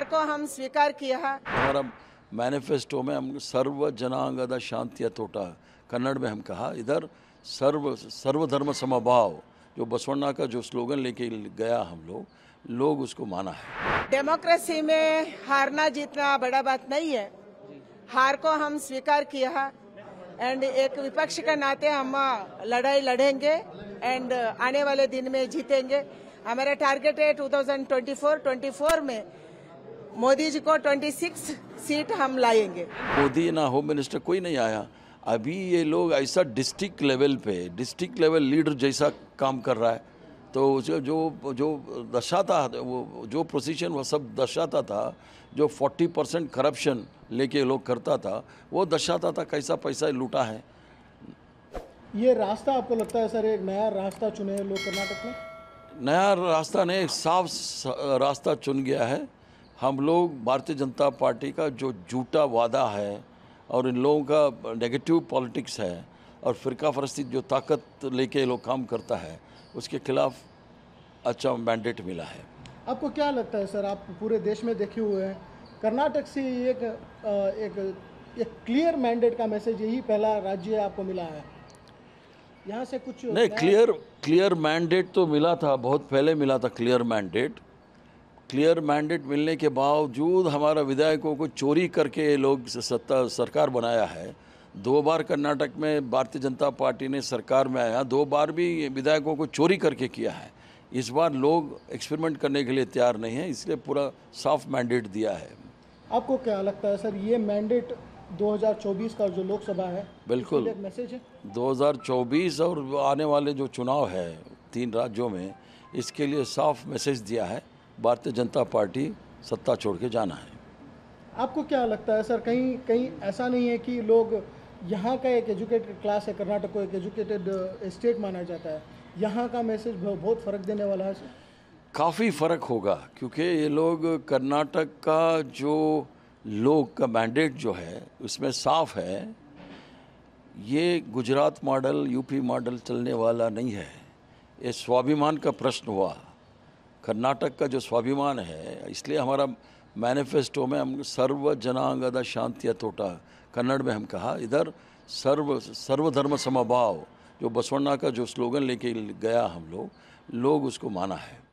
विचार को हम स्वीकार किया हमारा मैनिफेस्टो में हम सर्व जनांगद शांति तोटा कन्नड़ में हम कहा इधर सर्व सर्वधर्म समभाव जो बसवण्णा का जो स्लोगन लेके गया हम लोग लोग उसको माना है डेमोक्रेसी में हारना जीतना बड़ा बात नहीं है हार को हम स्वीकार किया एंड एक विपक्ष के नाते हम लड़ाई लड़ेंगे एंड आने वाले दिन में जीतेंगे हमारा टारगेट है 2024 24 में मोदी जी को 26 सीट हम लाएंगे मोदी ना होम मिनिस्टर कोई नहीं आया अभी ये लोग ऐसा डिस्ट्रिक्ट लेवल पे डिस्ट्रिक्ट लेवल लीडर जैसा काम कर रहा है तो जो जो दर्शाता वो जो प्रोसीजन वो सब दर्शाता था जो 40 परसेंट करप्शन लेके लोग करता था वो दर्शाता था कैसा पैसा लूटा है ये रास्ता आपको लगता है सर एक नया रास्ता चुने लोग कर्नाटक में नया रास्ता नहीं साफ रास्ता चुन गया है हम लोग भारतीय जनता पार्टी का जो झूठा वादा है और इन लोगों का नेगेटिव पॉलिटिक्स है और फ़िरका फरस्ती जो ताकत लेके लोग काम करता है उसके खिलाफ अच्छा मैंडेट मिला है आपको क्या लगता है सर आप पूरे देश में देखे हुए हैं कर्नाटक से एक एक एक क्लियर मैंडेट का मैसेज यही पहला राज्य आपको मिला है यहाँ से कुछ नहीं क्लियर क्लियर मैंडेट तो मिला था बहुत पहले मिला था क्लियर मैंडेट क्लियर मैंडेट मिलने के बावजूद हमारा विधायकों को चोरी करके ये लोग सत्ता सरकार बनाया है दो बार कर्नाटक में भारतीय जनता पार्टी ने सरकार में आया दो बार भी विधायकों को चोरी करके किया है इस बार लोग एक्सपेरिमेंट करने के लिए तैयार नहीं है इसलिए पूरा साफ मैंडेट दिया है आपको क्या लगता है सर ये मैंडेट 2024 का जो लोकसभा है बिल्कुल मैसेज है 2024 और आने वाले जो चुनाव है तीन राज्यों में इसके लिए साफ मैसेज दिया है भारतीय जनता पार्टी सत्ता छोड़ के जाना है आपको क्या लगता है सर कहीं कहीं ऐसा नहीं है कि लोग यहाँ का एक एजुकेटेड क्लास है कर्नाटक को एक एजुकेटेड स्टेट uh, माना जाता है यहाँ का मैसेज बहुत फ़र्क देने वाला है सर काफ़ी फ़र्क होगा क्योंकि ये लोग कर्नाटक का जो लोग का मैंडेट जो है उसमें साफ है ये गुजरात मॉडल यूपी मॉडल चलने वाला नहीं है ये स्वाभिमान का प्रश्न हुआ कर्नाटक का जो स्वाभिमान है इसलिए हमारा मैनिफेस्टो में हम सर्व जनांगद शांति अतोटा कन्नड़ में हम कहा इधर सर्व सर्वधर्म समभाव जो बसवन्ना का जो स्लोगन लेके गया हम लोग लोग उसको माना है